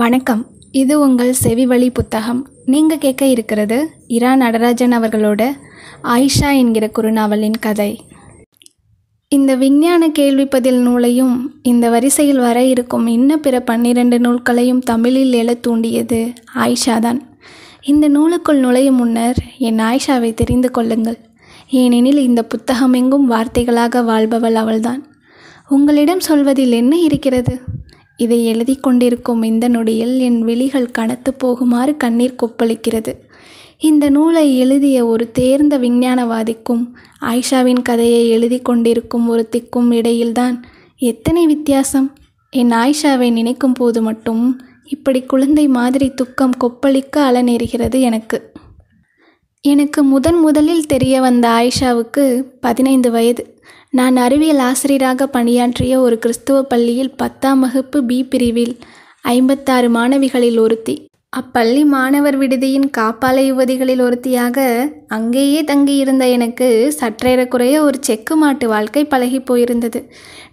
வணக்கம் இது உங்கள் செவி வழி புத்தகம் நீங்கள் கேட்க இருக்கிறது இரா நடராஜன் அவர்களோட ஆயிஷா என்கிற குறுநாவலின் கதை இந்த விஞ்ஞான கேள்விப்பதில் நூலையும் இந்த வரிசையில் வர இருக்கும் இன்ன பிற பன்னிரண்டு நூல்களையும் தமிழில் எழ தூண்டியது ஆயிஷா தான் இந்த நூலுக்குள் நுழையும் முன்னர் என் ஆயிஷாவை தெரிந்து கொள்ளுங்கள் ஏனெனில் இந்த புத்தகம் எங்கும் வார்த்தைகளாக வாழ்பவள் அவள்தான் உங்களிடம் சொல்வதில் என்ன இருக்கிறது இதை எழுதி கொண்டிருக்கும் இந்த நொடியில் என் விழிகள் கனத்து போகுமாறு கண்ணீர் கொப்பளிக்கிறது இந்த நூலை எழுதிய ஒரு தேர்ந்த விஞ்ஞானவாதிக்கும் ஆயிஷாவின் கதையை எழுதி கொண்டிருக்கும் ஒரு திக்கும் இடையில்தான் எத்தனை வித்தியாசம் என் ஆயிஷாவை நினைக்கும் போது மட்டும் இப்படி குழந்தை மாதிரி துக்கம் கொப்பளிக்க அலநேறுகிறது எனக்கு எனக்கு முதன் முதலில் தெரிய வந்த ஆயிஷாவுக்கு பதினைந்து வயது நான் அறிவியல் ஆசிரியராக பணியாற்றிய ஒரு கிறிஸ்துவ பள்ளியில் பத்தாம் வகுப்பு பி பிரிவில் ஐம்பத்தாறு மாணவிகளில் ஒருத்தி அப்பள்ளி மாணவர் விடுதியின் காப்பாலை யுவதிகளில் ஒருத்தியாக அங்கேயே தங்கியிருந்த எனக்கு சற்றேறக்குறைய ஒரு செக்கு மாட்டு வாழ்க்கை பழகி போயிருந்தது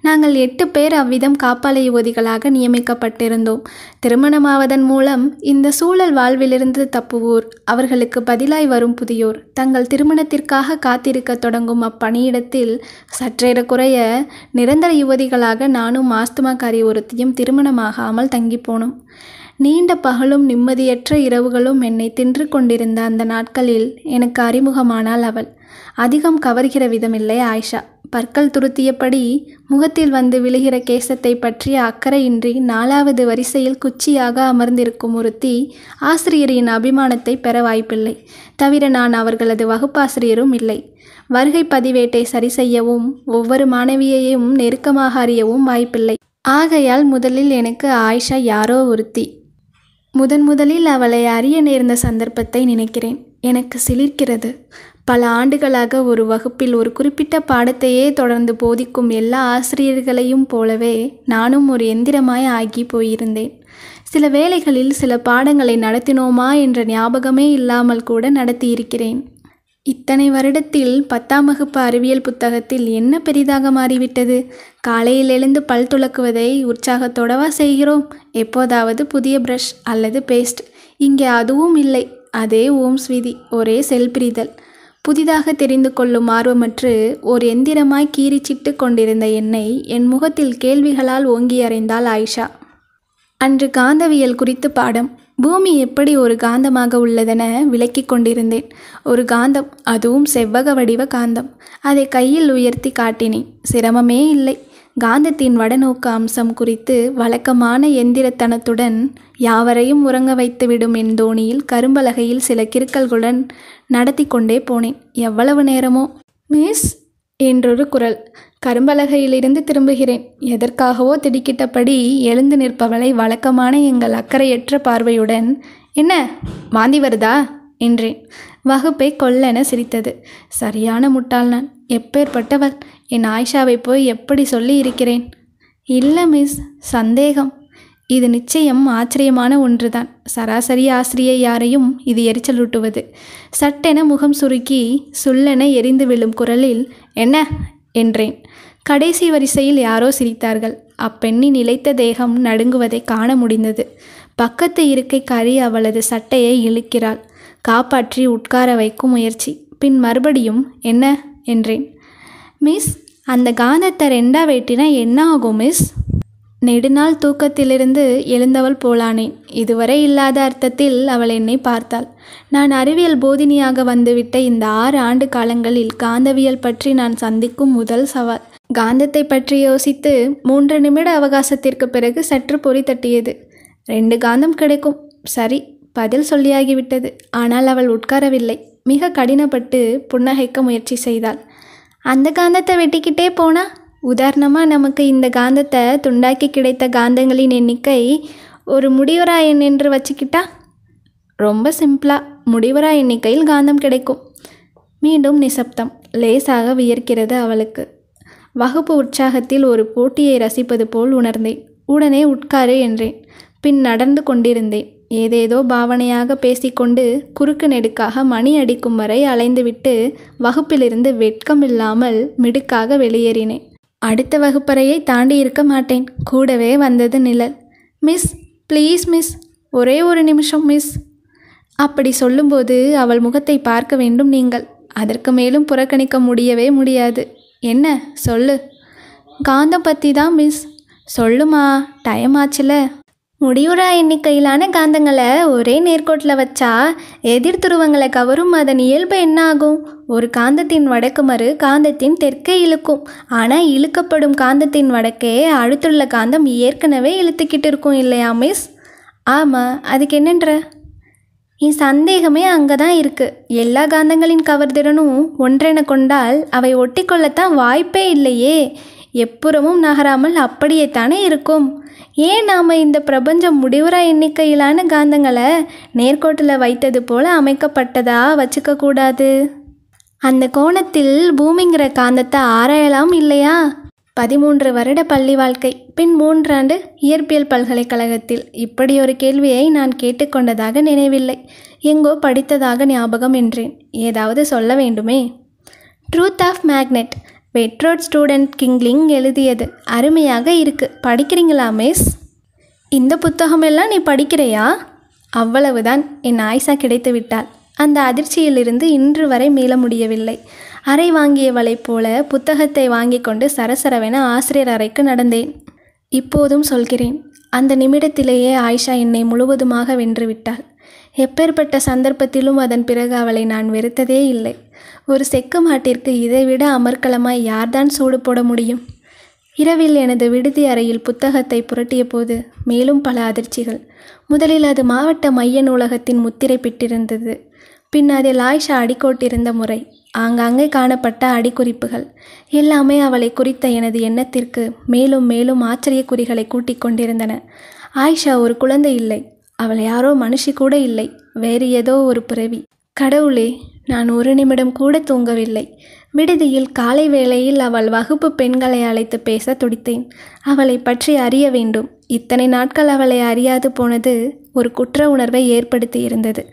நாங்கள் எட்டு பேர் அவ்விதம் காப்பாலை யுவதிகளாக நியமிக்கப்பட்டிருந்தோம் திருமணமாவதன் மூலம் இந்த சூழல் வாழ்விலிருந்து தப்புவோர் அவர்களுக்கு பதிலாய் வரும் புதியோர் தங்கள் திருமணத்திற்காக காத்திருக்க தொடங்கும் அப்பணியிடத்தில் சற்றேறக்குறைய நிரந்தர யுவதிகளாக நானும் மாஸ்துமாக்காரி ஒருத்தியும் திருமணமாகாமல் தங்கிப்போனோம் நீண்ட பகலும் நிம்மதியற்ற இரவுகளும் என்னை தின்று கொண்டிருந்த அந்த நாட்களில் எனக்கு அறிமுகமானாள் அவள் அதிகம் கவர்கிற விதமில்லை ஆயிஷா பற்கள் துருத்தியபடி முகத்தில் வந்து விழுகிற கேசத்தை பற்றிய அக்கறையின்றி நாலாவது வரிசையில் குச்சியாக அமர்ந்திருக்கும் ஒருத்தி ஆசிரியரின் அபிமானத்தை பெற வாய்ப்பில்லை தவிர நான் அவர்களது வகுப்பாசிரியரும் இல்லை வருகை பதிவேட்டை சரி செய்யவும் ஒவ்வொரு மாணவியையும் நெருக்கமாக அறியவும் வாய்ப்பில்லை ஆகையால் முதலில் எனக்கு ஆயிஷா யாரோ ஒருத்தி முதன் முதலில் அவளை அறிய நேர்ந்த சந்தர்ப்பத்தை நினைக்கிறேன் எனக்கு சிலிர்க்கிறது பல ஆண்டுகளாக ஒரு வகுப்பில் ஒரு குறிப்பிட்ட பாடத்தையே தொடர்ந்து போதிக்கும் எல்லா ஆசிரியர்களையும் போலவே நானும் ஒரு எந்திரமாய் ஆகி போயிருந்தேன் சில வேளைகளில் சில பாடங்களை நடத்தினோமா என்ற ஞாபகமே இல்லாமல் கூட நடத்தியிருக்கிறேன் இத்தனை வருடத்தில் பத்தாம் வகுப்பு அறிவியல் புத்தகத்தில் என்ன பெரிதாக மாறிவிட்டது காலையில் எழுந்து பல் துளக்குவதை உற்சாகத்தொடவா செய்கிறோம் எப்போதாவது புதிய ப்ரஷ் அல்லது பேஸ்ட் இங்கே அதுவும் இல்லை அதே ஓம் ஸ்வீதி ஒரே செல்பிரிதல் புதிதாக தெரிந்து கொள்ளும் ஆர்வமற்று ஒரு எந்திரமாய் கீறிச்சிட்டு கொண்டிருந்த என்னை என் முகத்தில் கேள்விகளால் ஓங்கி அறைந்தாள் ஆயிஷா அன்று காந்தவியல் குறித்து பாடம் பூமி எப்படி ஒரு காந்தமாக உள்ளதென விளக்கிக் கொண்டிருந்தேன் ஒரு காந்தம் அதுவும் செவ்வக வடிவ காந்தம் அதை கையில் உயர்த்தி காட்டினேன் சிரமமே இல்லை காந்தத்தின் வடநோக்க அம்சம் குறித்து வழக்கமான எந்திரத்தனத்துடன் யாவரையும் உறங்க வைத்துவிடும் என் தோணியில் கரும்பலகையில் சில கிறுக்கல்களுடன் நடத்தி கொண்டே போனேன் எவ்வளவு நேரமோ மிஸ் என்றொரு குரல் கரும்பலகையிலிருந்து திரும்புகிறேன் எதற்காகவோ திடுக்கிட்டபடி எழுந்து நிற்பவளை வழக்கமான எங்கள் அக்கறையற்ற பார்வையுடன் என்ன வாந்தி வருதா என்றேன் வகுப்பை கொல்லென சிரித்தது சரியான முட்டாள் நான் எப்பேற்பட்டவர் என் ஆயிஷாவை போய் எப்படி சொல்லி இருக்கிறேன் இல்லை மிஸ் சந்தேகம் இது நிச்சயம் ஆச்சரியமான ஒன்றுதான் சராசரி ஆசிரியை யாரையும் இது எரிச்சலூட்டுவது சட்டென முகம் சுருக்கி சுல்லென எரிந்து விழும் குரலில் என்ன என்றேன் கடைசி வரிசையில் யாரோ சிரித்தார்கள் அப்பெண்ணின் நிலைத்த தேகம் நடுங்குவதை காண முடிந்தது பக்கத்து இருக்கை கறி அவளது சட்டையை இழுக்கிறாள் காப்பாற்றி உட்கார வைக்கும் முயற்சி பின் மறுபடியும் என்ன என்றேன் மிஸ் அந்த காந்தத்தை ரெண்டாக வெட்டினா என்ன ஆகும் மிஸ் நெடுநாள் தூக்கத்திலிருந்து எழுந்தவள் போலானேன் இதுவரை இல்லாத அர்த்தத்தில் அவள் என்னை பார்த்தாள் நான் அறிவியல் போதினியாக வந்துவிட்ட இந்த ஆறு ஆண்டு காலங்களில் காந்தவியல் பற்றி நான் சந்திக்கும் முதல் சவால் காந்தத்தை பற்றி யோசித்து மூன்று நிமிட அவகாசத்திற்கு பிறகு சற்று பொறி தட்டியது ரெண்டு காந்தம் கிடைக்கும் சரி பதில் சொல்லியாகிவிட்டது ஆனால் அவள் உட்காரவில்லை மிக கடினப்பட்டு புன்னகைக்க முயற்சி செய்தாள் அந்த காந்தத்தை வெட்டிக்கிட்டே போனா உதாரணமாக நமக்கு இந்த காந்தத்தை துண்டாக்கி கிடைத்த காந்தங்களின் எண்ணிக்கை ஒரு முடிவரா எண் என்று வச்சுக்கிட்டா ரொம்ப சிம்பிளாக முடிவரா எண்ணிக்கையில் காந்தம் கிடைக்கும் மீண்டும் நிசப்தம் லேசாக வியர்க்கிறது அவளுக்கு வகுப்பு உற்சாகத்தில் ஒரு போட்டியை ரசிப்பது போல் உணர்ந்தேன் உடனே உட்காரு என்றேன் பின் நடந்து கொண்டிருந்தேன் ஏதேதோ பாவனையாக பேசிக்கொண்டு குறுக்கு நெடுக்காக மணி அடிக்கும் வரை அலைந்துவிட்டு வகுப்பிலிருந்து வெட்கமில்லாமல் மிடுக்காக வெளியேறினேன் அடுத்த வகுப்பறையை தாண்டி இருக்க மாட்டேன் கூடவே வந்தது நிழல் மிஸ் ப்ளீஸ் மிஸ் ஒரே ஒரு நிமிஷம் மிஸ் அப்படி சொல்லும்போது அவள் முகத்தை பார்க்க வேண்டும் நீங்கள் அதற்கு மேலும் புறக்கணிக்க முடியவே முடியாது என்ன சொல்லு காந்தம் பற்றி தான் மிஸ் சொல்லுமா டைம் ஆச்சுல முடிவுறா எண்ணிக்கையிலான காந்தங்களை ஒரே நேர்கோட்டில் வச்சா எதிர்த்துருவங்களை கவரும் அதன் இயல்பு என்ன ஆகும் ஒரு காந்தத்தின் வடக்கு மறு காந்தத்தின் தெற்கே இழுக்கும் ஆனால் இழுக்கப்படும் காந்தத்தின் வடக்கே அடுத்துள்ள காந்தம் ஏற்கனவே இழுத்துக்கிட்டு இருக்கும் இல்லையா மிஸ் ஆமாம் அதுக்கு என்னன்ற நீ சந்தேகமே அங்கே தான் இருக்குது எல்லா காந்தங்களின் கவர்திறனும் ஒன்றென கொண்டால் அவை ஒட்டிக்கொள்ளத்தான் வாய்ப்பே இல்லையே எப்புறமும் நகராமல் அப்படியே தானே இருக்கும் ஏன் நாம் இந்த பிரபஞ்சம் முடிவுற எண்ணிக்கையிலான காந்தங்களை நேர்கோட்டில் வைத்தது போல் அமைக்கப்பட்டதா வச்சுக்கக்கூடாது அந்த கோணத்தில் பூமிங்கிற காந்தத்தை ஆராயலாம் இல்லையா பதிமூன்று வருட பள்ளி வாழ்க்கை பின் மூன்றாண்டு இயற்பியல் பல்கலைக்கழகத்தில் இப்படி ஒரு கேள்வியை நான் கேட்டுக்கொண்டதாக நினைவில்லை எங்கோ படித்ததாக ஞாபகம் என்றேன் ஏதாவது சொல்ல வேண்டுமே ட்ரூத் ஆஃப் மேக்னெட் பெட்ரோட் ஸ்டூடெண்ட் கிங்லிங் எழுதியது அருமையாக இருக்குது படிக்கிறீங்களா மிஸ் இந்த புத்தகமெல்லாம் நீ படிக்கிறையா அவ்வளவுதான் என் ஆயிசா கிடைத்து விட்டாள் அந்த அதிர்ச்சியிலிருந்து இன்று வரை மீள முடியவில்லை அறை வாங்கியவளைப் போல புத்தகத்தை வாங்கி கொண்டு சரசரவென ஆசிரியர் அறைக்கு நடந்தேன் இப்போதும் சொல்கிறேன் அந்த நிமிடத்திலேயே ஆயிஷா என்னை முழுவதுமாக வென்றுவிட்டாள் எப்பேற்பட்ட சந்தர்ப்பத்திலும் அதன் பிறகு அவளை நான் வெறுத்ததே இல்லை ஒரு செக்கு மாட்டிற்கு இதைவிட அமர்க்களமாய் யார்தான் சூடு போட முடியும் இரவில் எனது விடுதி அறையில் புத்தகத்தை புரட்டிய போது மேலும் பல அதிர்ச்சிகள் முதலில் அது மாவட்ட மைய நூலகத்தின் முத்திரை பிட்டிருந்தது பின் அதில் ஆயிஷா அடிக்கோட்டிருந்த முறை ஆங்காங்கே காணப்பட்ட அடிக்குறிப்புகள் எல்லாமே அவளை குறித்த எனது எண்ணத்திற்கு மேலும் மேலும் ஆச்சரிய குறிகளை கூட்டிக் கொண்டிருந்தன ஆயிஷா ஒரு குழந்தை இல்லை அவள் யாரோ மனுஷி கூட இல்லை வேறு ஏதோ ஒரு பிறவி கடவுளே நான் ஒரு நிமிடம் கூட தூங்கவில்லை விடுதியில் காலை வேளையில் அவள் வகுப்பு பெண்களை அழைத்து பேச துடித்தேன் அவளை பற்றி அறிய வேண்டும் இத்தனை நாட்கள் அவளை அறியாது போனது ஒரு குற்ற உணர்வை ஏற்படுத்தி இருந்தது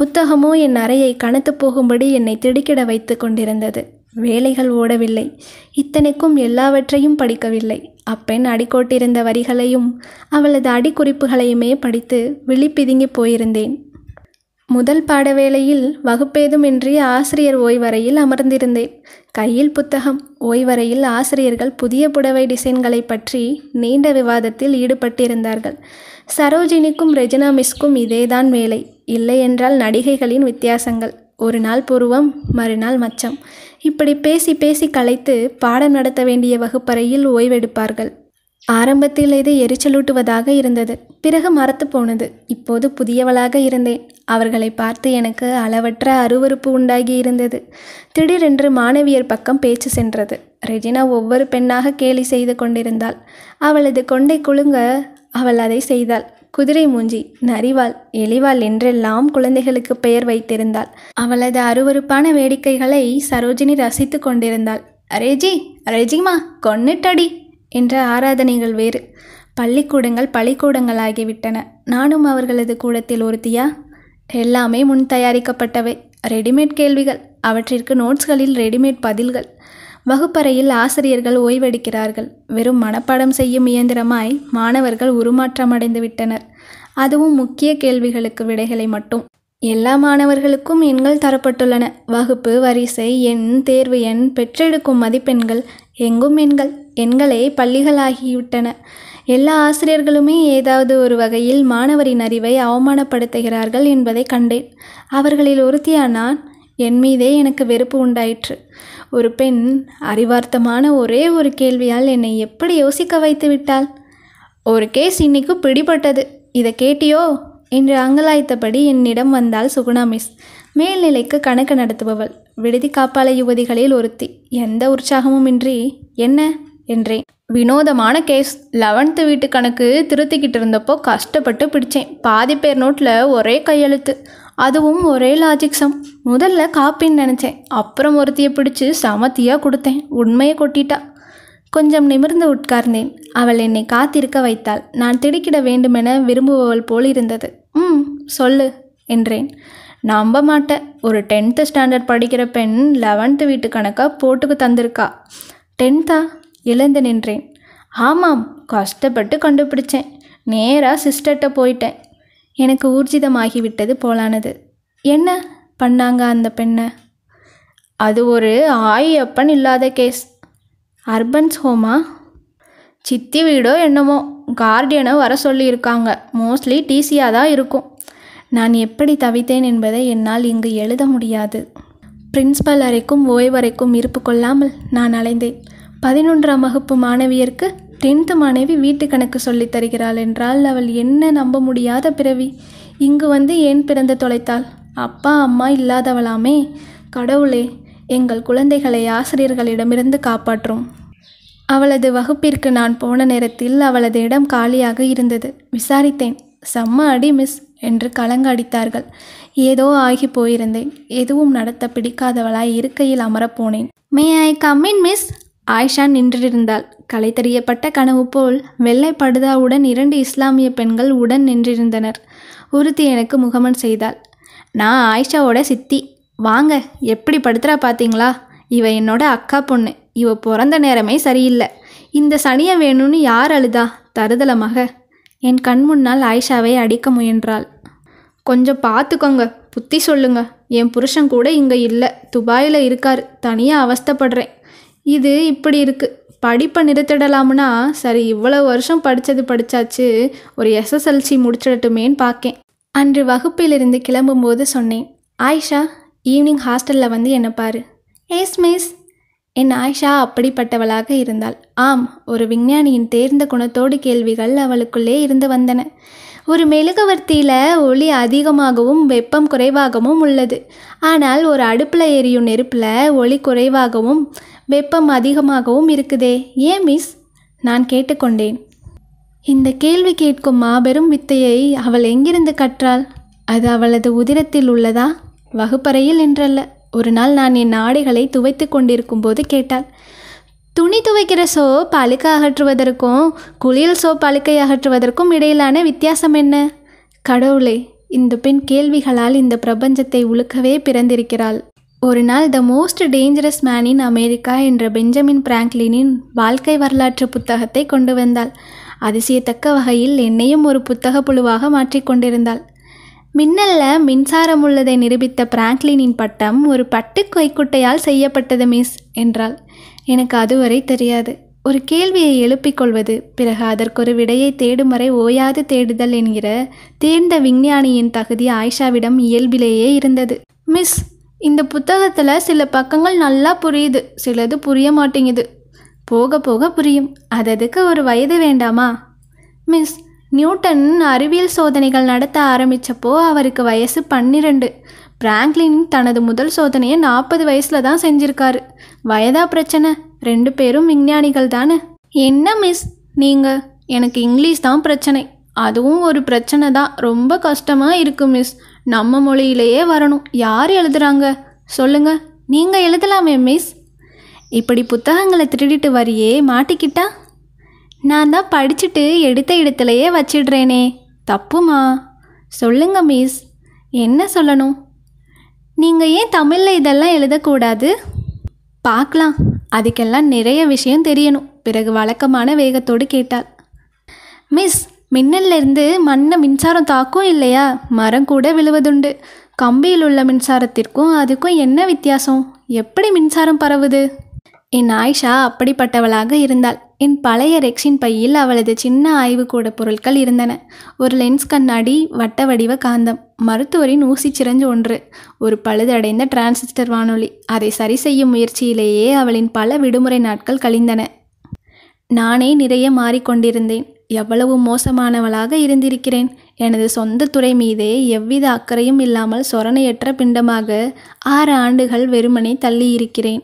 புத்தகமோ என் அறையை கணத்து போகும்படி என்னை திடுக்கிட வைத்து கொண்டிருந்தது வேலைகள் ஓடவில்லை இத்தனைக்கும் எல்லாவற்றையும் படிக்கவில்லை அப்பெண் அடிக்கோட்டிருந்த வரிகளையும் அவளது அடிக்குறிப்புகளையுமே படித்து விழிப்பிதுங்கி போயிருந்தேன் முதல் பாட வேளையில் வகுப்பேதுமின்றி ஆசிரியர் ஓய்வறையில் அமர்ந்திருந்தேன் கையில் புத்தகம் ஓய்வறையில் ஆசிரியர்கள் புதிய புடவை டிசைன்களை பற்றி நீண்ட விவாதத்தில் ஈடுபட்டிருந்தார்கள் சரோஜினிக்கும் ரெஜினா மிஸ்க்கும் இதேதான் வேலை இல்லையென்றால் நடிகைகளின் வித்தியாசங்கள் ஒரு நாள் பூர்வம் மறுநாள் மச்சம் இப்படி பேசி பேசி கலைத்து பாடம் நடத்த வேண்டிய வகுப்பறையில் ஓய்வெடுப்பார்கள் ஆரம்பத்தில் இது எரிச்சலூட்டுவதாக இருந்தது பிறகு மறத்து போனது இப்போது புதியவளாக இருந்தேன் அவர்களை பார்த்து எனக்கு அளவற்ற அருவறுப்பு உண்டாகி இருந்தது திடீரென்று மாணவியர் பக்கம் பேச்சு சென்றது ரெஜினா ஒவ்வொரு பெண்ணாக கேலி செய்து கொண்டிருந்தாள் அவளது கொண்டை குலுங்க அவள் அதை செய்தாள் குதிரை மூஞ்சி நரிவாள் எலிவாள் என்றெல்லாம் குழந்தைகளுக்கு பெயர் வைத்திருந்தாள் அவளது அருவறுப்பான வேடிக்கைகளை சரோஜினி ரசித்து கொண்டிருந்தாள் அரேஜி அரேஜிமா கொன்னுட்டடி என்ற ஆராதனைகள் வேறு பள்ளிக்கூடங்கள் பள்ளிக்கூடங்கள் ஆகிவிட்டன நானும் அவர்களது கூடத்தில் ஒருத்தியா எல்லாமே முன் தயாரிக்கப்பட்டவை ரெடிமேட் கேள்விகள் அவற்றிற்கு நோட்ஸ்களில் ரெடிமேட் பதில்கள் வகுப்பறையில் ஆசிரியர்கள் ஓய்வெடுக்கிறார்கள் வெறும் மனப்பாடம் செய்யும் இயந்திரமாய் மாணவர்கள் உருமாற்றமடைந்து விட்டனர் அதுவும் முக்கிய கேள்விகளுக்கு விடைகளை மட்டும் எல்லா மாணவர்களுக்கும் எண்கள் தரப்பட்டுள்ளன வகுப்பு வரிசை எண் தேர்வு எண் பெற்றெடுக்கும் மதிப்பெண்கள் எங்கும் எண்கள் எண்களே பள்ளிகளாகிவிட்டன எல்லா ஆசிரியர்களுமே ஏதாவது ஒரு வகையில் மாணவரின் அறிவை அவமானப்படுத்துகிறார்கள் என்பதை கண்டேன் அவர்களில் ஒருத்தியானான் நான் என் மீதே எனக்கு வெறுப்பு உண்டாயிற்று ஒரு பெண் அறிவார்த்தமான ஒரே ஒரு கேள்வியால் என்னை எப்படி யோசிக்க வைத்து விட்டாள் ஒரு கேஸ் இன்னைக்கு பிடிபட்டது இதை கேட்டியோ என்று அங்கலாய்த்தபடி என்னிடம் வந்தாள் சுகுணா மிஸ் மேல்நிலைக்கு கணக்கு நடத்துபவள் விடுதி காப்பாள யுவதிகளில் ஒருத்தி எந்த உற்சாகமும் இன்றி என்ன என்றேன் வினோதமான கேஸ் லெவன்த்து வீட்டு கணக்கு திருத்திக்கிட்டு இருந்தப்போ கஷ்டப்பட்டு பிடிச்சேன் பாதி பேர் நோட்டில் ஒரே கையெழுத்து அதுவும் ஒரே லாஜிக் சம் முதல்ல காப்பின்னு நினச்சேன் அப்புறம் ஒருத்தியை பிடிச்சி சமத்தியாக கொடுத்தேன் உண்மையை கொட்டிட்டா கொஞ்சம் நிமிர்ந்து உட்கார்ந்தேன் அவள் என்னை காத்திருக்க வைத்தாள் நான் திடுக்கிட வேண்டுமென விரும்புபவள் போல் இருந்தது ம் சொல்லு என்றேன் நம்ப மாட்டேன் ஒரு டென்த்து ஸ்டாண்டர்ட் படிக்கிற பெண் லெவன்த்து வீட்டு கணக்காக போட்டுக்கு தந்திருக்கா டென்த்தா எழுந்து நின்றேன் ஆமாம் கஷ்டப்பட்டு கண்டுபிடிச்சேன் நேராக சிஸ்டர்கிட்ட போயிட்டேன் எனக்கு ஊர்ஜிதமாகிவிட்டது போலானது என்ன பண்ணாங்க அந்த பெண்ணை அது ஒரு ஆயப்பன் இல்லாத கேஸ் அர்பன்ஸ் ஹோமா சித்தி வீடோ என்னமோ கார்டியனோ வர சொல்லியிருக்காங்க மோஸ்ட்லி டிசியாக தான் இருக்கும் நான் எப்படி தவித்தேன் என்பதை என்னால் இங்கு எழுத முடியாது பிரின்ஸ்பல் அறைக்கும் ஓய்வறைக்கும் இருப்பு கொள்ளாமல் நான் அலைந்தேன் பதினொன்றாம் வகுப்பு மாணவியருக்கு டென்த்து மாணவி வீட்டு கணக்கு சொல்லித் தருகிறாள் என்றால் அவள் என்ன நம்ப முடியாத பிறவி இங்கு வந்து ஏன் பிறந்து தொலைத்தாள் அப்பா அம்மா இல்லாதவளாமே கடவுளே எங்கள் குழந்தைகளை ஆசிரியர்களிடமிருந்து காப்பாற்றும் அவளது வகுப்பிற்கு நான் போன நேரத்தில் அவளது இடம் காலியாக இருந்தது விசாரித்தேன் செம்ம அடி மிஸ் என்று கலங்கடித்தார்கள் ஏதோ ஆகி போயிருந்தேன் எதுவும் நடத்த பிடிக்காதவளாய் இருக்கையில் அமரப்போனேன் may I come in miss Ayesha நின்றிருந்தாள் கலைத்தறியப்பட்ட கனவு போல் வெள்ளை படுதாவுடன் இரண்டு இஸ்லாமிய பெண்கள் உடன் நின்றிருந்தனர் உறுதி எனக்கு முகமன் செய்தாள் நான் ஆயிஷாவோட சித்தி வாங்க எப்படி படுத்துறா பார்த்தீங்களா இவ என்னோட அக்கா பொண்ணு இவ பிறந்த நேரமே சரியில்லை இந்த சனியை வேணும்னு யார் அழுதா தருதல மக என் கண் முன்னால் ஆயிஷாவை அடிக்க முயன்றாள் கொஞ்சம் பார்த்துக்கோங்க புத்தி சொல்லுங்க என் புருஷன் கூட இங்கே இல்லை துபாயில் இருக்கார் தனியாக அவஸ்தப்படுறேன் இது இப்படி இருக்குது படிப்பை நிறுத்திடலாம்னா சரி இவ்வளோ வருஷம் படித்தது படித்தாச்சு ஒரு எஸ்எஸ்எல்சி முடிச்சிடட்டுமேன்னு பார்க்கேன் அன்று வகுப்பிலிருந்து கிளம்பும்போது சொன்னேன் ஆயிஷா ஈவினிங் ஹாஸ்டலில் வந்து என்னை பாரு எஸ் மிஸ் என் ஆயிஷா அப்படிப்பட்டவளாக இருந்தாள் ஆம் ஒரு விஞ்ஞானியின் தேர்ந்த குணத்தோடு கேள்விகள் அவளுக்குள்ளே இருந்து வந்தன ஒரு மெழுகவர்த்தியில் ஒளி அதிகமாகவும் வெப்பம் குறைவாகவும் உள்ளது ஆனால் ஒரு அடுப்பில் எரியும் நெருப்பில் ஒளி குறைவாகவும் வெப்பம் அதிகமாகவும் இருக்குதே ஏன் மிஸ் நான் கேட்டுக்கொண்டேன் இந்த கேள்வி கேட்கும் மாபெரும் வித்தையை அவள் எங்கிருந்து கற்றாள் அது அவளது உதிரத்தில் உள்ளதா வகுப்பறையில் என்றல்ல ஒரு நாள் நான் என் ஆடைகளை துவைத்து கொண்டிருக்கும் போது கேட்டாள் துணி துவைக்கிற சோப் அழுக்க அகற்றுவதற்கும் குளியல் சோப் அழுக்கை அகற்றுவதற்கும் இடையிலான வித்தியாசம் என்ன கடவுளே இந்த பெண் கேள்விகளால் இந்த பிரபஞ்சத்தை உழுக்கவே பிறந்திருக்கிறாள் ஒரு நாள் the most dangerous man in America என்ற பெஞ்சமின் பிராங்க்லினின் வாழ்க்கை வரலாற்று புத்தகத்தை கொண்டு வந்தாள் அதிசயத்தக்க வகையில் என்னையும் ஒரு புத்தக புழுவாக மாற்றிக்கொண்டிருந்தாள் மின்னல்ல மின்சாரம் உள்ளதை நிரூபித்த பிராங்க்லினின் பட்டம் ஒரு பட்டு கொய்குட்டையால் செய்யப்பட்டது மிஸ் என்றாள் எனக்கு அதுவரை தெரியாது ஒரு கேள்வியை எழுப்பிக் கொள்வது பிறகு அதற்கொரு விடையை தேடும் வரை ஓயாது தேடுதல் என்கிற தேர்ந்த விஞ்ஞானியின் தகுதி ஆயிஷாவிடம் இயல்பிலேயே இருந்தது மிஸ் இந்த புத்தகத்தில் சில பக்கங்கள் நல்லா புரியுது சிலது புரிய மாட்டேங்குது போக போக புரியும் அததுக்கு ஒரு வயது வேண்டாமா மிஸ் நியூட்டன் அறிவியல் சோதனைகள் நடத்த ஆரம்பித்தப்போ அவருக்கு வயசு பன்னிரெண்டு பிராங்க்லின் தனது முதல் சோதனையை நாற்பது வயசில் தான் செஞ்சிருக்காரு வயதா பிரச்சனை ரெண்டு பேரும் விஞ்ஞானிகள் தானே என்ன மிஸ் நீங்கள் எனக்கு இங்கிலீஷ் தான் பிரச்சனை அதுவும் ஒரு பிரச்சனை தான் ரொம்ப கஷ்டமாக இருக்குது மிஸ் நம்ம மொழியிலேயே வரணும் யார் எழுதுகிறாங்க சொல்லுங்க நீங்கள் எழுதலாமே மிஸ் இப்படி புத்தகங்களை திருடிட்டு வரியே மாட்டிக்கிட்டா நான் தான் படிச்சுட்டு எடுத்த இடத்துலையே வச்சிடுறேனே தப்புமா சொல்லுங்க மிஸ் என்ன சொல்லணும் நீங்கள் ஏன் தமிழில் இதெல்லாம் எழுதக்கூடாது பார்க்கலாம் அதுக்கெல்லாம் நிறைய விஷயம் தெரியணும் பிறகு வழக்கமான வேகத்தோடு கேட்டாள் மிஸ் மின்னல்லிருந்து மண்ணை மின்சாரம் தாக்கும் இல்லையா மரம் கூட விழுவதுண்டு கம்பியில் உள்ள மின்சாரத்திற்கும் அதுக்கும் என்ன வித்தியாசம் எப்படி மின்சாரம் பரவுது என் ஆயிஷா அப்படிப்பட்டவளாக இருந்தாள் என் பழைய ரெக்ஸின் பையில் அவளது சின்ன ஆய்வுக்கூட பொருட்கள் இருந்தன ஒரு லென்ஸ் கண்ணாடி வட்ட வடிவ காந்தம் மருத்துவரின் ஊசி சிறஞ்சு ஒன்று ஒரு பழுதடைந்த டிரான்சிஸ்டர் வானொலி அதை சரி செய்யும் முயற்சியிலேயே அவளின் பல விடுமுறை நாட்கள் கழிந்தன நானே நிறைய மாறிக்கொண்டிருந்தேன் எவ்வளவு மோசமானவளாக இருந்திருக்கிறேன் எனது சொந்த துறை மீதே எவ்வித அக்கறையும் இல்லாமல் சொரணையற்ற பிண்டமாக ஆறு ஆண்டுகள் வெறுமனே தள்ளியிருக்கிறேன்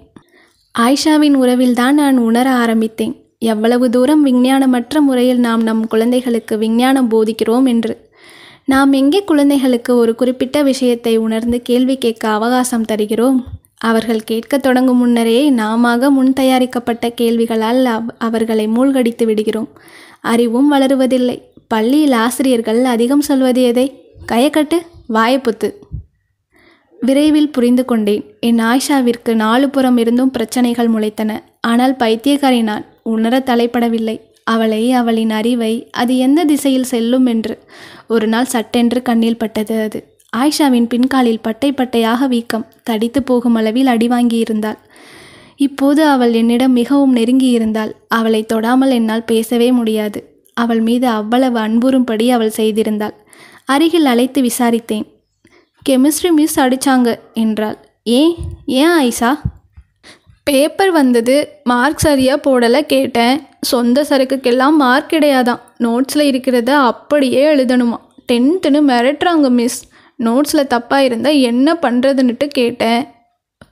ஆயிஷாவின் உறவில்தான் நான் உணர ஆரம்பித்தேன் எவ்வளவு தூரம் விஞ்ஞானமற்ற முறையில் நாம் நம் குழந்தைகளுக்கு விஞ்ஞானம் போதிக்கிறோம் என்று நாம் எங்கே குழந்தைகளுக்கு ஒரு குறிப்பிட்ட விஷயத்தை உணர்ந்து கேள்வி கேட்க அவகாசம் தருகிறோம் அவர்கள் கேட்க தொடங்கும் முன்னரே நாம முன் தயாரிக்கப்பட்ட கேள்விகளால் அவர்களை மூழ்கடித்து விடுகிறோம் அறிவும் வளருவதில்லை பள்ளியில் ஆசிரியர்கள் அதிகம் சொல்வது எதை கயக்கட்டு வாயப்புத்து விரைவில் புரிந்து கொண்டேன் என் ஆயிஷாவிற்கு நாலு புறம் இருந்தும் பிரச்சனைகள் முளைத்தன ஆனால் பைத்தியக்காரி நான் உணர தலைப்படவில்லை அவளை அவளின் அறிவை அது எந்த திசையில் செல்லும் என்று ஒரு நாள் சட்டென்று கண்ணில் பட்டது அது ஆயிஷாவின் பின்காலில் பட்டை பட்டையாக வீக்கம் தடித்து போகும் அளவில் வாங்கியிருந்தாள் இப்போது அவள் என்னிடம் மிகவும் நெருங்கி இருந்தாள் அவளை தொடாமல் என்னால் பேசவே முடியாது அவள் மீது அவ்வளவு அன்புறும்படி அவள் செய்திருந்தாள் அருகில் அழைத்து விசாரித்தேன் கெமிஸ்ட்ரி மிஸ் அடித்தாங்க என்றாள் ஏன் ஏன் ஐசா பேப்பர் வந்தது மார்க் சரியாக போடலை கேட்டேன் சொந்த சரக்குக்கெல்லாம் மார்க் கிடையாதான் நோட்ஸில் இருக்கிறத அப்படியே எழுதணுமா டென்த்துன்னு மிரட்டுறாங்க மிஸ் நோட்ஸில் தப்பாக இருந்தால் என்ன பண்ணுறதுன்னுட்டு கேட்டேன்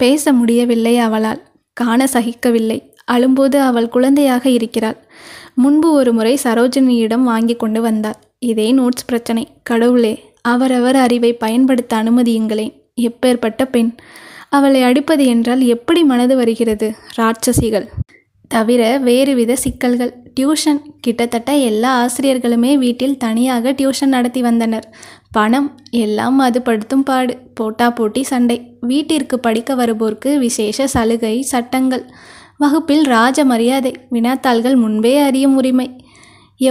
பேச முடியவில்லை அவளால் காண சகிக்கவில்லை அழும்போது அவள் குழந்தையாக இருக்கிறாள் முன்பு ஒரு முறை சரோஜினியிடம் வாங்கி கொண்டு வந்தாள் இதே நோட்ஸ் பிரச்சனை கடவுளே அவரவர் அறிவை பயன்படுத்த அனுமதியுங்களேன் எப்பேற்பட்ட பெண் அவளை அடிப்பது என்றால் எப்படி மனது வருகிறது ராட்சசிகள் தவிர வேறு வித சிக்கல்கள் டியூஷன் கிட்டத்தட்ட எல்லா ஆசிரியர்களுமே வீட்டில் தனியாக டியூஷன் நடத்தி வந்தனர் பணம் எல்லாம் அது படுத்தும் பாடு போட்டா போட்டி சண்டை வீட்டிற்கு படிக்க வருவோர்க்கு விசேஷ சலுகை சட்டங்கள் வகுப்பில் ராஜ மரியாதை வினாத்தாள்கள் முன்பே அறியும் உரிமை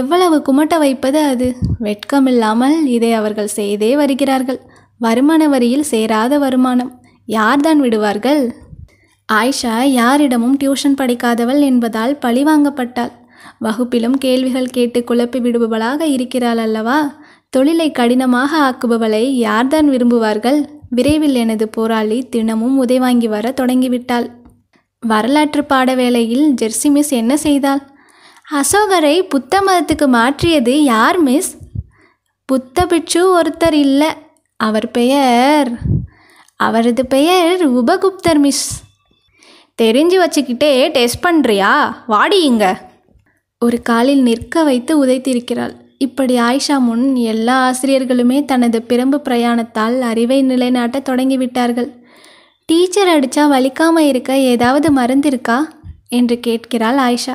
எவ்வளவு குமட்ட வைப்பது அது வெட்கமில்லாமல் இதை அவர்கள் செய்தே வருகிறார்கள் வருமான வரியில் சேராத வருமானம் யார்தான் விடுவார்கள் ஆயிஷா யாரிடமும் டியூஷன் படிக்காதவள் என்பதால் பழிவாங்கப்பட்டாள் வகுப்பிலும் கேள்விகள் கேட்டு குழப்பி விடுபவளாக இருக்கிறாள் அல்லவா தொழிலை கடினமாக ஆக்குபவளை யார்தான் விரும்புவார்கள் விரைவில் எனது போராளி தினமும் வாங்கி வர தொடங்கிவிட்டாள் வரலாற்று பாட வேளையில் ஜெர்சி மிஸ் என்ன செய்தாள் அசோகரை புத்த மதத்துக்கு மாற்றியது யார் மிஸ் புத்த பிட்சு ஒருத்தர் இல்லை அவர் பெயர் அவரது பெயர் உபகுப்தர் மிஸ் தெரிஞ்சு வச்சுக்கிட்டே டெஸ்ட் பண்ணுறியா வாடியுங்க ஒரு காலில் நிற்க வைத்து உதைத்திருக்கிறாள் இப்படி ஆயிஷா முன் எல்லா ஆசிரியர்களுமே தனது பிறம்பு பிரயாணத்தால் அறிவை நிலைநாட்ட தொடங்கிவிட்டார்கள் டீச்சர் அடித்தா வலிக்காமல் இருக்க ஏதாவது மருந்து இருக்கா என்று கேட்கிறாள் ஆயிஷா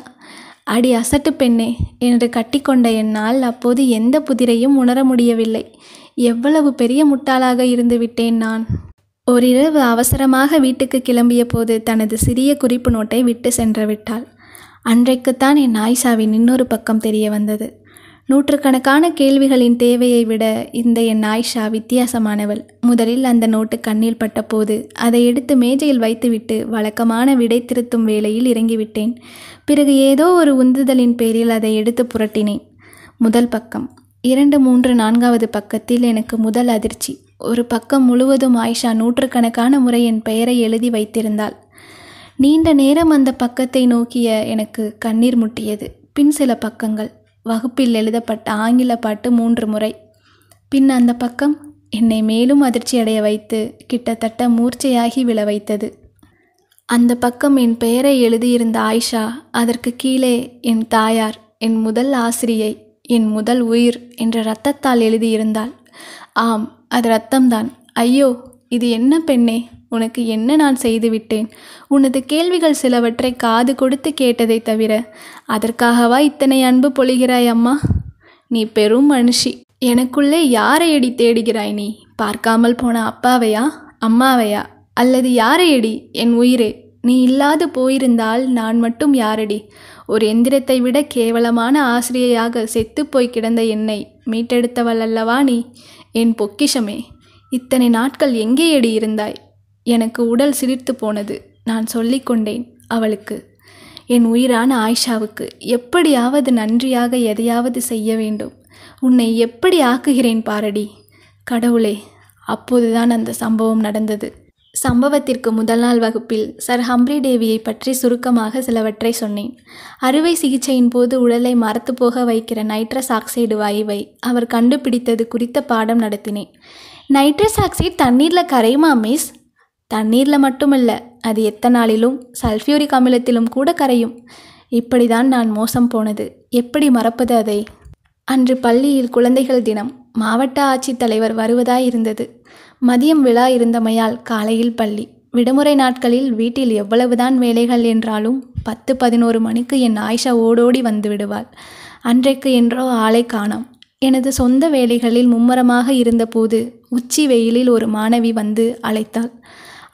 அடி அசட்டு பெண்ணே என்று கட்டிக்கொண்ட என்னால் அப்போது எந்த புதிரையும் உணர முடியவில்லை எவ்வளவு பெரிய முட்டாளாக இருந்துவிட்டேன் நான் ஓரிரவு அவசரமாக வீட்டுக்கு கிளம்பிய போது தனது சிறிய குறிப்பு நோட்டை விட்டு சென்று விட்டாள் அன்றைக்குத்தான் என் ஆயிஷாவின் இன்னொரு பக்கம் தெரிய வந்தது நூற்றுக்கணக்கான கேள்விகளின் தேவையை விட இந்த என் ஆயிஷா வித்தியாசமானவள் முதலில் அந்த நோட்டு கண்ணில் பட்டபோது அதை எடுத்து மேஜையில் வைத்துவிட்டு வழக்கமான விடை திருத்தும் வேளையில் இறங்கிவிட்டேன் பிறகு ஏதோ ஒரு உந்துதலின் பேரில் அதை எடுத்து புரட்டினேன் முதல் பக்கம் இரண்டு மூன்று நான்காவது பக்கத்தில் எனக்கு முதல் அதிர்ச்சி ஒரு பக்கம் முழுவதும் ஆயிஷா நூற்றுக்கணக்கான முறை என் பெயரை எழுதி வைத்திருந்தாள் நீண்ட நேரம் அந்த பக்கத்தை நோக்கிய எனக்கு கண்ணீர் முட்டியது பின் சில பக்கங்கள் வகுப்பில் எழுதப்பட்ட ஆங்கில பாட்டு மூன்று முறை பின் அந்த பக்கம் என்னை மேலும் அதிர்ச்சியடைய வைத்து கிட்டத்தட்ட மூர்ச்சையாகி விழ வைத்தது அந்த பக்கம் என் பெயரை எழுதியிருந்த ஆயிஷா அதற்கு கீழே என் தாயார் என் முதல் ஆசிரியை என் முதல் உயிர் என்ற இரத்தத்தால் எழுதியிருந்தாள் ஆம் அது ரத்தம்தான் ஐயோ இது என்ன பெண்ணே உனக்கு என்ன நான் செய்துவிட்டேன் உனது கேள்விகள் சிலவற்றை காது கொடுத்து கேட்டதை தவிர அதற்காகவா இத்தனை அன்பு பொழிகிறாய் அம்மா நீ பெரும் மனுஷி எனக்குள்ளே யாரை எடி தேடுகிறாய் நீ பார்க்காமல் போன அப்பாவையா அம்மாவையா அல்லது யாரை எடி என் உயிரே நீ இல்லாது போயிருந்தால் நான் மட்டும் யாரடி ஒரு எந்திரத்தை விட கேவலமான ஆசிரியையாக செத்துப்போய் கிடந்த என்னை மீட்டெடுத்தவள் அல்லவா நீ என் பொக்கிஷமே இத்தனை நாட்கள் எங்கேயடி இருந்தாய் எனக்கு உடல் சிரித்து போனது நான் சொல்லிக்கொண்டேன் அவளுக்கு என் உயிரான ஆயிஷாவுக்கு எப்படியாவது நன்றியாக எதையாவது செய்ய வேண்டும் உன்னை எப்படி ஆக்குகிறேன் பாரடி கடவுளே அப்போதுதான் அந்த சம்பவம் நடந்தது சம்பவத்திற்கு முதல் நாள் வகுப்பில் சர் ஹம்ப்ரி டேவியை பற்றி சுருக்கமாக சிலவற்றை சொன்னேன் அறுவை சிகிச்சையின் போது உடலை மறத்து போக வைக்கிற நைட்ரஸ் ஆக்சைடு வாயுவை அவர் கண்டுபிடித்தது குறித்த பாடம் நடத்தினேன் நைட்ரஸ் ஆக்சைடு தண்ணீரில் கரையுமா மிஸ் தண்ணீரில் மட்டுமல்ல அது நாளிலும் சல்ஃபியூரிக் அமிலத்திலும் கூட கரையும் இப்படி தான் நான் மோசம் போனது எப்படி மறப்பது அதை அன்று பள்ளியில் குழந்தைகள் தினம் மாவட்ட ஆட்சித்தலைவர் வருவதாயிருந்தது மதியம் விழா இருந்தமையால் காலையில் பள்ளி விடுமுறை நாட்களில் வீட்டில் எவ்வளவுதான் வேலைகள் என்றாலும் பத்து பதினோரு மணிக்கு என் ஆயிஷா ஓடோடி வந்து விடுவாள் அன்றைக்கு என்றோ ஆளை காணோம் எனது சொந்த வேலைகளில் மும்முரமாக இருந்தபோது உச்சி வெயிலில் ஒரு மாணவி வந்து அழைத்தாள்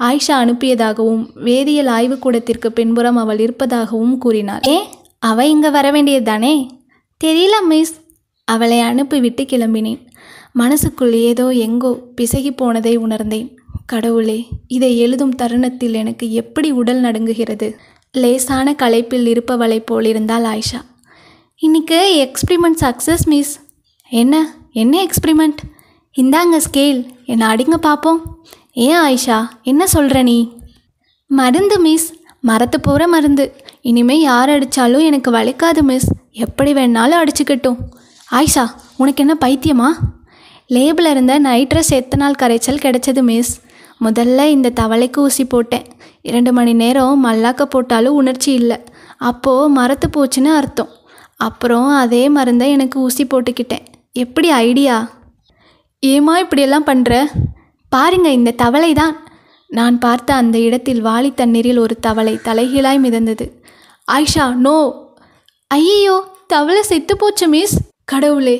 ஆயிஷா அனுப்பியதாகவும் வேதியியல் ஆய்வுக்கூடத்திற்கு பின்புறம் அவள் இருப்பதாகவும் கூறினாள் ஏ அவ இங்கே வர வேண்டியதுதானே தானே தெரியல மிஸ் அவளை அனுப்பிவிட்டு கிளம்பினேன் மனசுக்குள் ஏதோ எங்கோ பிசகி போனதை உணர்ந்தேன் கடவுளே இதை எழுதும் தருணத்தில் எனக்கு எப்படி உடல் நடுங்குகிறது லேசான களைப்பில் இருப்பவளை போலிருந்தால் ஆயிஷா இன்னைக்கு எக்ஸ்பிரிமெண்ட் சக்ஸஸ் மிஸ் என்ன என்ன எக்ஸ்பிரிமெண்ட் இந்தாங்க ஸ்கேல் என்னை அடிங்க பார்ப்போம் ஏன் ஆயிஷா என்ன சொல்கிற நீ மருந்து மிஸ் மரத்து போகிற மருந்து இனிமேல் யார் அடித்தாலும் எனக்கு வலிக்காது மிஸ் எப்படி வேணாலும் அடிச்சுக்கிட்டோம் ஆயிஷா உனக்கு என்ன பைத்தியமா லேபில் இருந்த நைட்ரஸ் எத்தனால் கரைச்சல் கிடைச்சது மிஸ் முதல்ல இந்த தவளைக்கு ஊசி போட்டேன் இரண்டு மணி நேரம் மல்லாக்க போட்டாலும் உணர்ச்சி இல்லை அப்போது மரத்து போச்சுன்னு அர்த்தம் அப்புறம் அதே மருந்தை எனக்கு ஊசி போட்டுக்கிட்டேன் எப்படி ஐடியா ஏமா இப்படியெல்லாம் பண்ணுற பாருங்க இந்த தவளை தான் நான் பார்த்த அந்த இடத்தில் வாளி தண்ணீரில் ஒரு தவளை தலைகீழாய் மிதந்தது ஆயிஷா நோ ஐயோ தவளை செத்து போச்சு மிஸ் கடவுளே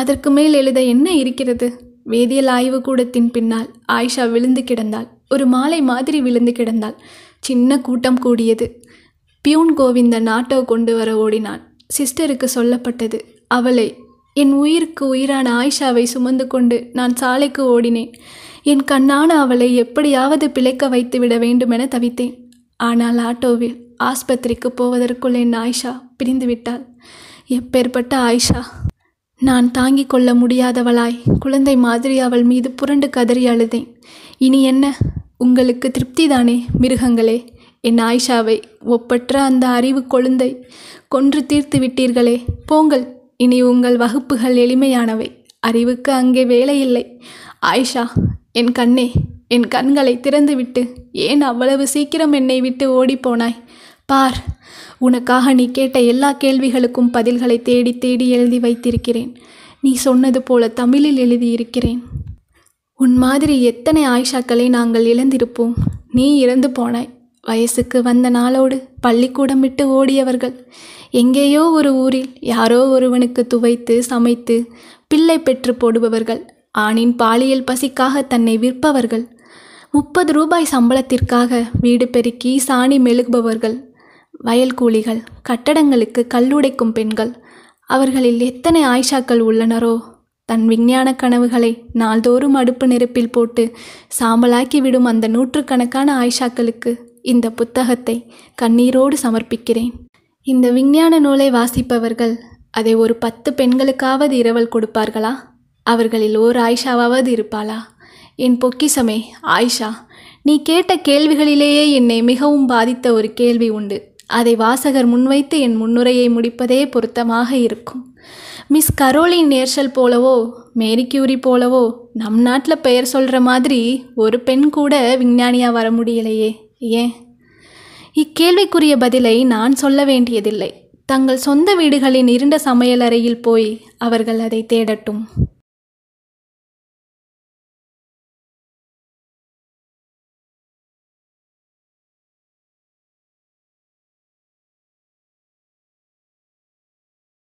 அதற்கு மேல் எழுத என்ன இருக்கிறது வேதியியல் ஆய்வு கூடத்தின் பின்னால் ஆயிஷா விழுந்து கிடந்தாள் ஒரு மாலை மாதிரி விழுந்து கிடந்தாள் சின்ன கூட்டம் கூடியது பியூன் கோவிந்தன் ஆட்டோ கொண்டு வர ஓடினான் சிஸ்டருக்கு சொல்லப்பட்டது அவளை என் உயிருக்கு உயிரான ஆயிஷாவை சுமந்து கொண்டு நான் சாலைக்கு ஓடினேன் என் கண்ணான அவளை எப்படியாவது பிழைக்க வைத்து விட வேண்டுமென தவித்தேன் ஆனால் ஆட்டோவில் ஆஸ்பத்திரிக்கு போவதற்குள் என் ஆயிஷா பிரிந்துவிட்டாள் எப்பேற்பட்ட ஆயிஷா நான் தாங்கிக் கொள்ள முடியாதவளாய் குழந்தை மாதிரி அவள் மீது புரண்டு கதறி அழுதேன் இனி என்ன உங்களுக்கு திருப்திதானே மிருகங்களே என் ஆயிஷாவை ஒப்பற்ற அந்த அறிவு கொழுந்தை கொன்று தீர்த்து விட்டீர்களே போங்கள் இனி உங்கள் வகுப்புகள் எளிமையானவை அறிவுக்கு அங்கே வேலை இல்லை ஆயிஷா என் கண்ணே என் கண்களை திறந்துவிட்டு ஏன் அவ்வளவு சீக்கிரம் என்னை விட்டு ஓடிப்போனாய் பார் உனக்காக நீ கேட்ட எல்லா கேள்விகளுக்கும் பதில்களை தேடி தேடி எழுதி வைத்திருக்கிறேன் நீ சொன்னது போல தமிழில் எழுதியிருக்கிறேன் உன் மாதிரி எத்தனை ஆயிஷாக்களை நாங்கள் இழந்திருப்போம் நீ இறந்து போனாய் வயசுக்கு வந்த நாளோடு பள்ளிக்கூடம் விட்டு ஓடியவர்கள் எங்கேயோ ஒரு ஊரில் யாரோ ஒருவனுக்கு துவைத்து சமைத்து பிள்ளை பெற்று போடுபவர்கள் ஆணின் பாலியல் பசிக்காக தன்னை விற்பவர்கள் முப்பது ரூபாய் சம்பளத்திற்காக வீடு பெருக்கி சாணி மெழுகுபவர்கள் வயல்கூலிகள் கட்டடங்களுக்கு கல்லுடைக்கும் பெண்கள் அவர்களில் எத்தனை ஆயிஷாக்கள் உள்ளனரோ தன் விஞ்ஞான கனவுகளை நாள்தோறும் அடுப்பு நெருப்பில் போட்டு சாம்பலாக்கி விடும் அந்த நூற்றுக்கணக்கான ஆயிஷாக்களுக்கு இந்த புத்தகத்தை கண்ணீரோடு சமர்ப்பிக்கிறேன் இந்த விஞ்ஞான நூலை வாசிப்பவர்கள் அதை ஒரு பத்து பெண்களுக்காவது இரவல் கொடுப்பார்களா அவர்களில் ஓர் ஆயிஷாவாவது இருப்பாளா என் பொக்கிசமே ஆயிஷா நீ கேட்ட கேள்விகளிலேயே என்னை மிகவும் பாதித்த ஒரு கேள்வி உண்டு அதை வாசகர் முன்வைத்து என் முன்னுரையை முடிப்பதே பொருத்தமாக இருக்கும் மிஸ் கரோலின் நேர்ஷல் போலவோ மேரி கியூரி போலவோ நம் நாட்டில் பெயர் சொல்கிற மாதிரி ஒரு பெண் கூட விஞ்ஞானியாக வர முடியலையே ஏன் இக்கேள்விக்குரிய பதிலை நான் சொல்ல வேண்டியதில்லை தங்கள் சொந்த வீடுகளின் இருண்ட சமையலறையில் போய் அவர்கள் அதை தேடட்டும்